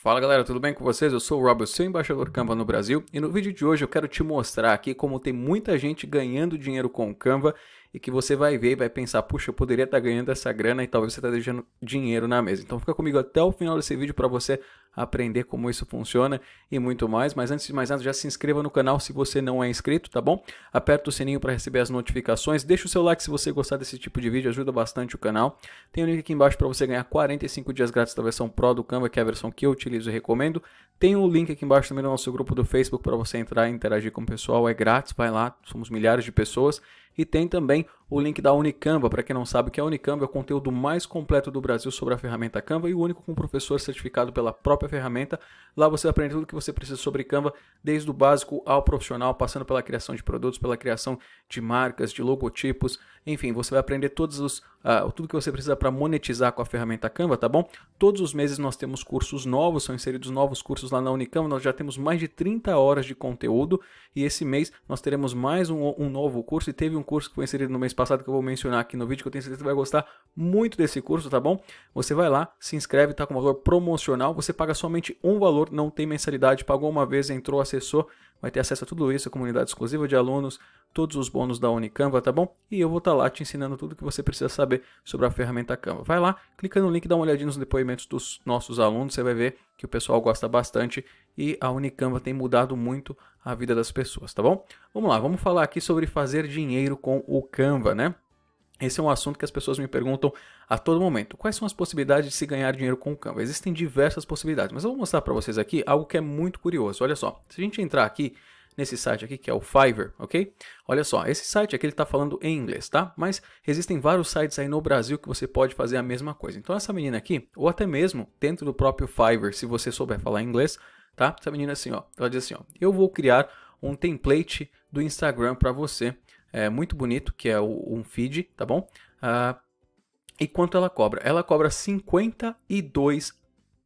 Fala galera, tudo bem com vocês? Eu sou o Rob, eu sou embaixador Canva no Brasil e no vídeo de hoje eu quero te mostrar aqui como tem muita gente ganhando dinheiro com o Canva e que você vai ver e vai pensar, puxa, eu poderia estar ganhando essa grana e talvez você está deixando dinheiro na mesa. Então fica comigo até o final desse vídeo para você aprender como isso funciona e muito mais. Mas antes de mais nada, já se inscreva no canal se você não é inscrito, tá bom? Aperta o sininho para receber as notificações. Deixa o seu like se você gostar desse tipo de vídeo, ajuda bastante o canal. Tem o um link aqui embaixo para você ganhar 45 dias grátis da versão Pro do Canva, que é a versão que eu utilizo e recomendo. Tem o um link aqui embaixo também do nosso grupo do Facebook para você entrar e interagir com o pessoal. É grátis, vai lá, somos milhares de pessoas. E tem também o link da Unicamba. para quem não sabe, que é, a Unicamba? é o conteúdo mais completo do Brasil sobre a ferramenta Canva e o único com professor certificado pela própria ferramenta. Lá você aprende tudo o que você precisa sobre Canva, desde o básico ao profissional, passando pela criação de produtos, pela criação de marcas, de logotipos, enfim, você vai aprender todos os uh, tudo que você precisa para monetizar com a ferramenta Canva, tá bom? Todos os meses nós temos cursos novos, são inseridos novos cursos lá na Unicamba. nós já temos mais de 30 horas de conteúdo e esse mês nós teremos mais um, um novo curso e teve um curso que foi inserido no mês passado que eu vou mencionar aqui no vídeo, que eu tenho certeza que você vai gostar muito desse curso, tá bom? Você vai lá, se inscreve, tá com valor promocional, você paga somente um valor, não tem mensalidade, pagou uma vez, entrou, acessou, vai ter acesso a tudo isso, a comunidade exclusiva de alunos, todos os bônus da Unicanva, tá bom? E eu vou estar tá lá te ensinando tudo que você precisa saber sobre a ferramenta Canva. Vai lá, clica no link, dá uma olhadinha nos depoimentos dos nossos alunos, você vai ver que o pessoal gosta bastante e a Unicanva tem mudado muito a vida das pessoas, tá bom? Vamos lá, vamos falar aqui sobre fazer dinheiro com o Canva, né? Esse é um assunto que as pessoas me perguntam a todo momento. Quais são as possibilidades de se ganhar dinheiro com o Canva? Existem diversas possibilidades, mas eu vou mostrar para vocês aqui algo que é muito curioso. Olha só, se a gente entrar aqui nesse site aqui que é o Fiverr, ok? Olha só, esse site aqui ele está falando em inglês, tá? Mas existem vários sites aí no Brasil que você pode fazer a mesma coisa. Então essa menina aqui, ou até mesmo dentro do próprio Fiverr, se você souber falar inglês, tá? Essa menina assim, ó, ela diz assim, ó, eu vou criar um template do Instagram para você, é muito bonito, que é o, um feed, tá bom? Uh, e quanto ela cobra? Ela cobra 52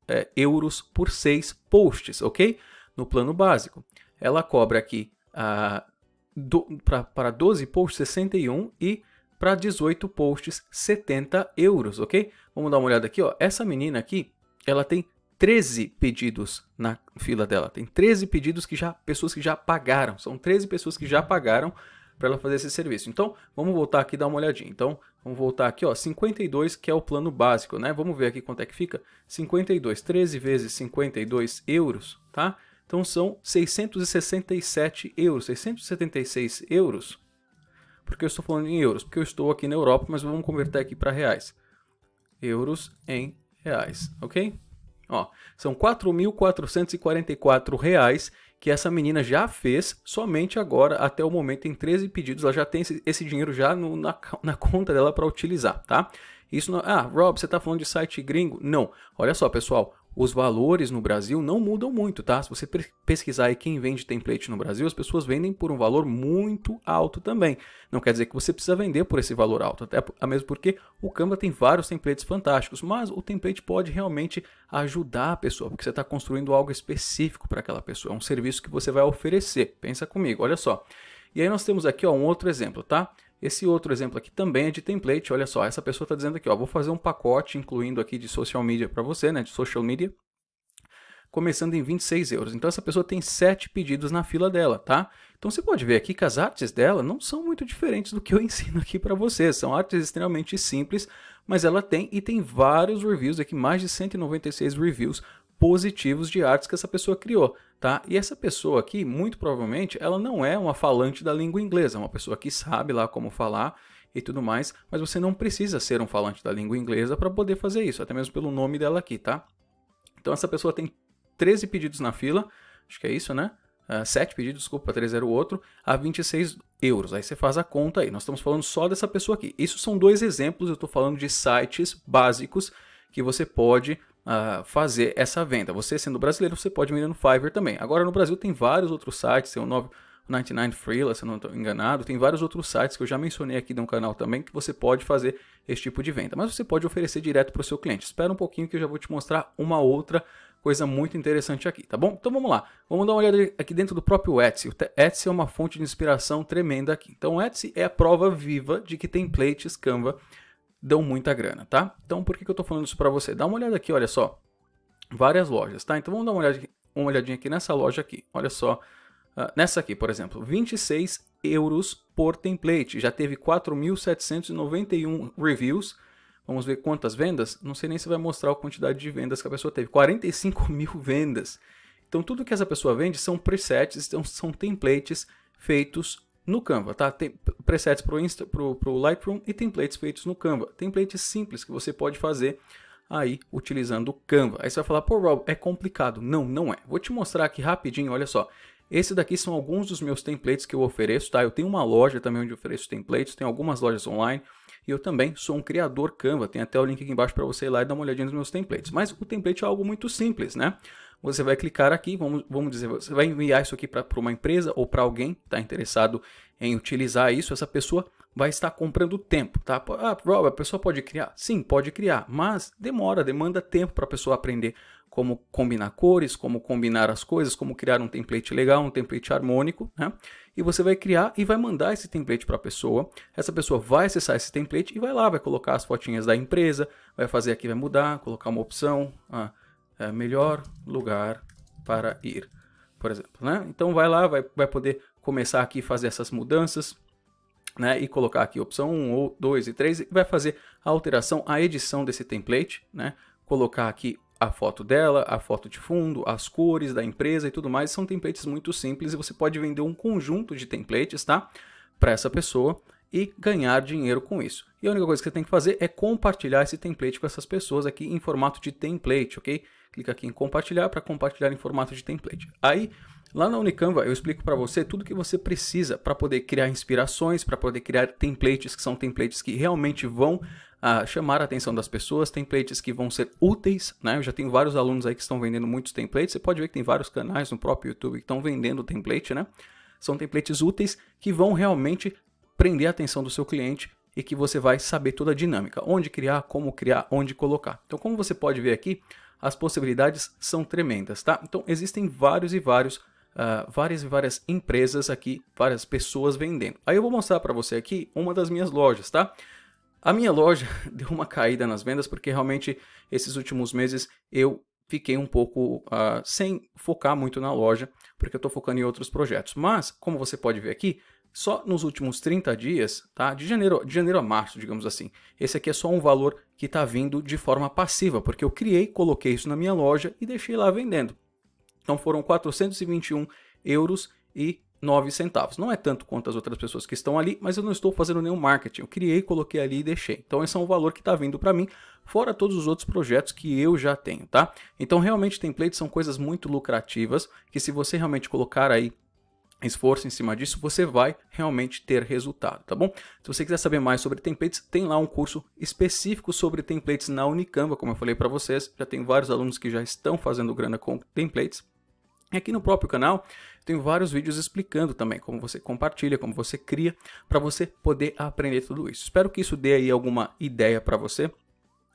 é, euros por 6 posts, ok? No plano básico. Ela cobra aqui ah, para 12 posts 61 e para 18 posts 70 euros, ok? Vamos dar uma olhada aqui, ó. Essa menina aqui, ela tem 13 pedidos na fila dela. Tem 13 pedidos que já pessoas que já pagaram. São 13 pessoas que já pagaram para ela fazer esse serviço. Então, vamos voltar aqui e dar uma olhadinha. Então, vamos voltar aqui, ó, 52, que é o plano básico, né? Vamos ver aqui quanto é que fica. 52, 13 vezes 52 euros, tá? Então, são 667 euros, 676 euros. Porque eu estou falando em euros, porque eu estou aqui na Europa, mas vamos converter aqui para reais. Euros em reais, ok? Ó, são R$ 4.444,00 que essa menina já fez somente agora, até o momento, em 13 pedidos. Ela já tem esse, dinheiro já no, na, na conta dela para utilizar, tá? Isso não... Ah, Rob, você está falando de site gringo? Não. Olha só, pessoal os valores no Brasil não mudam muito, tá? Se você pesquisar aí quem vende template no Brasil, as pessoas vendem por um valor muito alto também. Não quer dizer que você precisa vender por esse valor alto, até mesmo porque o Canva tem vários templates fantásticos, mas o template pode realmente ajudar a pessoa, porque você está construindo algo específico para aquela pessoa, é um serviço que você vai oferecer. Pensa comigo, olha só. E aí nós temos aqui ó, um outro exemplo, tá? Esse outro exemplo aqui também é de template. Olha só, essa pessoa está dizendo aqui, ó, vou fazer um pacote incluindo aqui de social media para você, né, de social media, começando em 26 euros. Então essa pessoa tem 7 pedidos na fila dela, tá? Então você pode ver aqui que as artes dela não são muito diferentes do que eu ensino aqui para vocês. São artes extremamente simples, mas ela tem e tem vários reviews aqui, mais de 196 reviews positivos de artes que essa pessoa criou, tá? E essa pessoa aqui, muito provavelmente, ela não é uma falante da língua inglesa, é uma pessoa que sabe lá como falar e tudo mais, mas você não precisa ser um falante da língua inglesa para poder fazer isso, até mesmo pelo nome dela aqui, tá? Então essa pessoa tem 13 pedidos na fila, acho que é isso, né? Uh, ah, 7 pedidos, desculpa, 3 era o outro, a 26 euros. Aí você faz a conta aí. Nós estamos falando só dessa pessoa aqui. Isso são dois exemplos, eu estou falando de sites básicos que você pode fazer essa venda. Você sendo brasileiro, você pode vender no Fiverr também. Agora no Brasil tem vários outros sites, tem o 99 Freela, se eu não estou enganado, tem vários outros sites que eu já mencionei aqui no canal também que você pode fazer esse tipo de venda. Mas você pode oferecer direto para o seu cliente. Espera um pouquinho que eu já vou te mostrar uma outra coisa muito interessante aqui, tá bom? Então vamos lá, vamos dar uma olhada aqui dentro do próprio Etsy. O Etsy é uma fonte de inspiração tremenda aqui. Então o Etsy é a prova viva de que templates Canva dão muita grana, tá? Então por que, que eu tô falando isso para você? Dá uma olhada aqui, olha só. Várias lojas, tá? Então vamos dar uma, olhada, uma olhadinha aqui nessa loja aqui. Olha só. Uh, nessa aqui, por exemplo, 26 euros por template. Já teve 4.791 reviews. Vamos ver quantas vendas? Não sei nem se vai mostrar a quantidade de vendas que a pessoa teve. 45 mil vendas. Então, tudo que essa pessoa vende são presets, então são templates feitos no Canva, tá? Tem presets para o pro, pro Lightroom e templates feitos no Canva. Templates simples que você pode fazer aí utilizando o Canva. Aí você vai falar, pô, Rob, é complicado. Não, não é. Vou te mostrar aqui rapidinho, olha só. Esse daqui são alguns dos meus templates que eu ofereço, tá? Eu tenho uma loja também onde ofereço templates, tem algumas lojas online. E eu também sou um criador Canva, tem até o link aqui embaixo para você ir lá e dar uma olhadinha nos meus templates. Mas o template é algo muito simples, né? você vai clicar aqui, vamos, vamos dizer, você vai enviar isso aqui para uma empresa ou para alguém que está interessado em utilizar isso, essa pessoa vai estar comprando tempo, tá? Ah, Rob, a pessoa pode criar? Sim, pode criar, mas demora, demanda tempo para a pessoa aprender como combinar cores, como combinar as coisas, como criar um template legal, um template harmônico, né? E você vai criar e vai mandar esse template para a pessoa. Essa pessoa vai acessar esse template e vai lá, vai colocar as fotinhas da empresa, vai fazer aqui, vai mudar, colocar uma opção, ah, é, melhor lugar para ir, por exemplo. Né? Então vai lá, vai, vai poder começar aqui fazer essas mudanças. Né, e colocar aqui opção 1 ou 2 e 3 e vai fazer a alteração, a edição desse template, né, colocar aqui a foto dela, a foto de fundo, as cores da empresa e tudo mais, são templates muito simples e você pode vender um conjunto de templates, tá? Para essa pessoa e ganhar dinheiro com isso. E a única coisa que você tem que fazer é compartilhar esse template com essas pessoas aqui em formato de template, ok? Clica aqui em compartilhar para compartilhar em formato de template. Aí, lá na Unicamva, eu explico para você tudo que você precisa para poder criar inspirações, para poder criar templates que são templates que realmente vão ah, chamar a atenção das pessoas, templates que vão ser úteis, né? Eu já tenho vários alunos aí que estão vendendo muitos templates. Você pode ver que tem vários canais no próprio YouTube que estão vendendo template, né? São templates úteis que vão realmente prender a atenção do seu cliente e que você vai saber toda a dinâmica, onde criar, como criar, onde colocar. Então, como você pode ver aqui, as possibilidades são tremendas, tá? Então, existem vários e vários, uh, várias e várias empresas aqui, várias pessoas vendendo. Aí eu vou mostrar para você aqui uma das minhas lojas, tá? A minha loja deu uma caída nas vendas porque realmente esses últimos meses eu fiquei um pouco uh, sem focar muito na loja, porque eu estou focando em outros projetos. Mas, como você pode ver aqui, só nos últimos 30 dias, tá? De janeiro, de janeiro a março, digamos assim. Esse aqui é só um valor que está vindo de forma passiva, porque eu criei, coloquei isso na minha loja e deixei lá vendendo. Então foram 421 euros e 9 centavos. Não é tanto quanto as outras pessoas que estão ali, mas eu não estou fazendo nenhum marketing. Eu criei, coloquei ali e deixei. Então esse é um valor que está vindo para mim, fora todos os outros projetos que eu já tenho, tá? Então realmente templates são coisas muito lucrativas, que se você realmente colocar aí esforço em cima disso, você vai realmente ter resultado, tá bom? Se você quiser saber mais sobre templates, tem lá um curso específico sobre templates na Unicamba, como eu falei para vocês, já tem vários alunos que já estão fazendo grana com templates. E aqui no próprio canal tem vários vídeos explicando também como você compartilha, como você cria, para você poder aprender tudo isso. Espero que isso dê aí alguma ideia para você.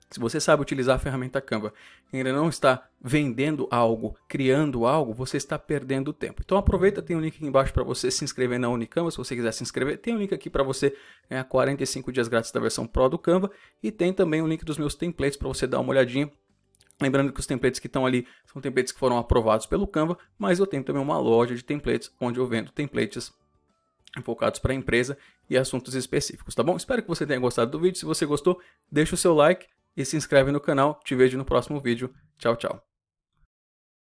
Se você sabe utilizar a ferramenta Canva e ainda não está vendendo algo, criando algo, você está perdendo tempo. Então aproveita, tem um link aqui embaixo para você se inscrever na Unicamva, se você quiser se inscrever. Tem um link aqui para você ganhar 45 dias grátis da versão Pro do Canva e tem também um link dos meus templates para você dar uma olhadinha. Lembrando que os templates que estão ali são templates que foram aprovados pelo Canva, mas eu tenho também uma loja de templates onde eu vendo templates focados para a empresa e assuntos específicos, tá bom? Espero que você tenha gostado do vídeo. Se você gostou, deixa o seu like, e se inscreve no canal. Te vejo no próximo vídeo. Tchau, tchau.